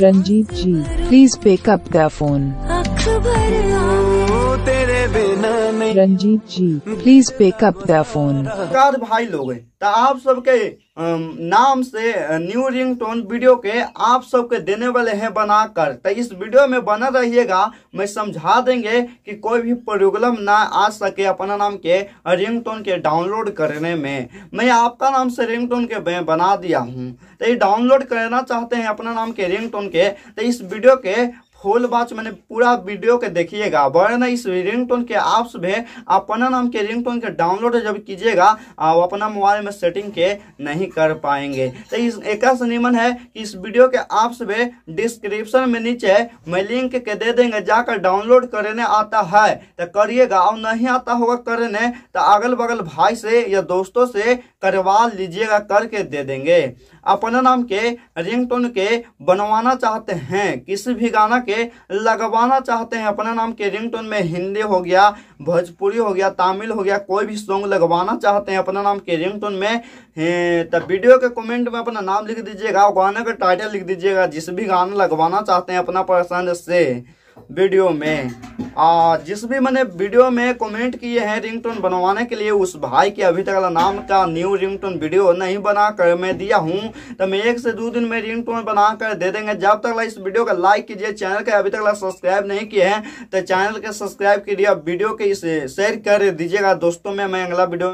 Ranjit ji, please pick up the phone. तेरे बिना नहीं Ranjeet ji please pick up the phone नमस्कार भाई लोग तो आप सबके नाम से न्यू रिंग टोन वीडियो के आप सबके देने वाले हैं बनाकर तो इस वीडियो में बना रहिएगा मैं समझा देंगे कि कोई भी प्रॉब्लम ना आ सके अपना नाम के रिंग टोन के डाउनलोड करने में मैं आपका नाम से रिंग टोन के बना दिया हूँ तो ये डाउनलोड करना चाहते हैं अपना नाम के रिंग टोन के तो इस वीडियो के फुल बात मैंने पूरा वीडियो के देखिएगा वरना इस रिंगटोन के ऐप्स में अपना नाम के रिंगटोन के डाउनलोड जब कीजिएगा आप अपना मोबाइल में सेटिंग के नहीं कर पाएंगे तो इस एक नियमन है कि इस वीडियो के ऐप्स में डिस्क्रिप्शन में नीचे मैं लिंक के दे देंगे जाकर डाउनलोड करने आता है तो करिएगा और नहीं आता होगा करने तो अगल बगल भाई से या दोस्तों से करवा लीजिएगा करके दे देंगे अपना नाम के रिंगटोन के बनवाना चाहते हैं किसी भी गाना के करके लगवाना चाहते हैं अपना नाम के रिंगटोन में हिंदी हो गया भोजपुरी हो गया तमिल हो गया कोई भी सॉन्ग लगवाना चाहते हैं अपना नाम के रिंगटोन में तो वीडियो के कमेंट में अपना नाम लिख दीजिएगा गाने का टाइटल लिख दीजिएगा जिस भी गाना लगवाना चाहते हैं अपना पसंद से वीडियो में आ, जिस भी मैंने वीडियो में कमेंट किए हैं रिंगटोन बनवाने के लिए उस भाई के अभी तक नाम का न्यू रिंगटोन वीडियो नहीं बना कर मैं दिया हूं तो मैं एक से दो दिन में रिंगटोन बना कर दे देंगे जब तक इस वीडियो का लाइक कीजिए चैनल के अभी तक सब्सक्राइब नहीं किए हैं तो चैनल के सब्सक्राइब कीजिए वीडियो के शेयर कर दीजिएगा दोस्तों में मैं अगला वीडियो